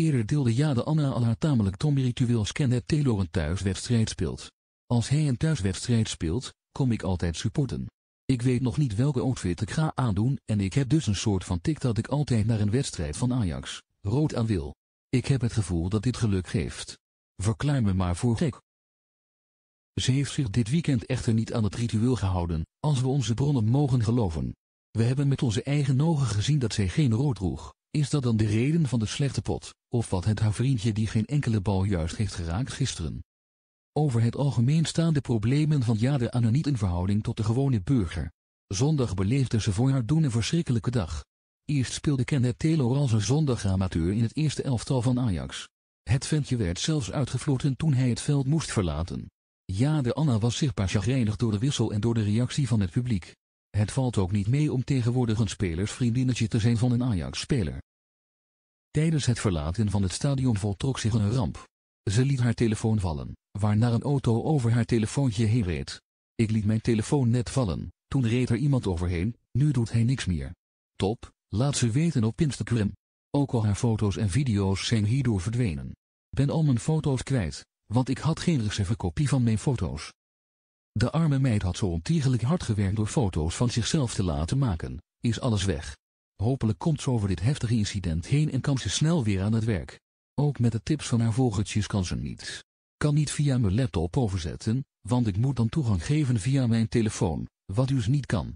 Eerder deelde Jade Anna al haar tamelijk dom ritueel dat een thuiswedstrijd speelt. Als hij een thuiswedstrijd speelt, kom ik altijd supporten. Ik weet nog niet welke outfit ik ga aandoen en ik heb dus een soort van tik dat ik altijd naar een wedstrijd van Ajax, rood aan wil. Ik heb het gevoel dat dit geluk geeft. Verklaar me maar voor gek. Ze heeft zich dit weekend echter niet aan het ritueel gehouden, als we onze bronnen mogen geloven. We hebben met onze eigen ogen gezien dat zij geen rood droeg. Is dat dan de reden van de slechte pot? Of wat het haar vriendje die geen enkele bal juist heeft geraakt gisteren. Over het algemeen staan de problemen van Jade Anna niet in verhouding tot de gewone burger. Zondag beleefde ze voor haar doen een verschrikkelijke dag. Eerst speelde Kenneth Taylor als een amateur in het eerste elftal van Ajax. Het ventje werd zelfs uitgefloten toen hij het veld moest verlaten. Jade Anna was zichtbaar chagrijnig door de wissel en door de reactie van het publiek. Het valt ook niet mee om tegenwoordig een spelersvriendinnetje te zijn van een Ajax-speler. Tijdens het verlaten van het stadion voltrok zich een ramp. Ze liet haar telefoon vallen, waarna een auto over haar telefoontje heen reed. Ik liet mijn telefoon net vallen, toen reed er iemand overheen, nu doet hij niks meer. Top, laat ze weten op Instagram. Ook al haar foto's en video's zijn hierdoor verdwenen. Ben al mijn foto's kwijt, want ik had geen reservekopie van mijn foto's. De arme meid had zo ontiegelijk hard gewerkt door foto's van zichzelf te laten maken, is alles weg. Hopelijk komt ze over dit heftige incident heen en kan ze snel weer aan het werk. Ook met de tips van haar volgertjes kan ze niet. Kan niet via mijn laptop overzetten, want ik moet dan toegang geven via mijn telefoon, wat dus niet kan.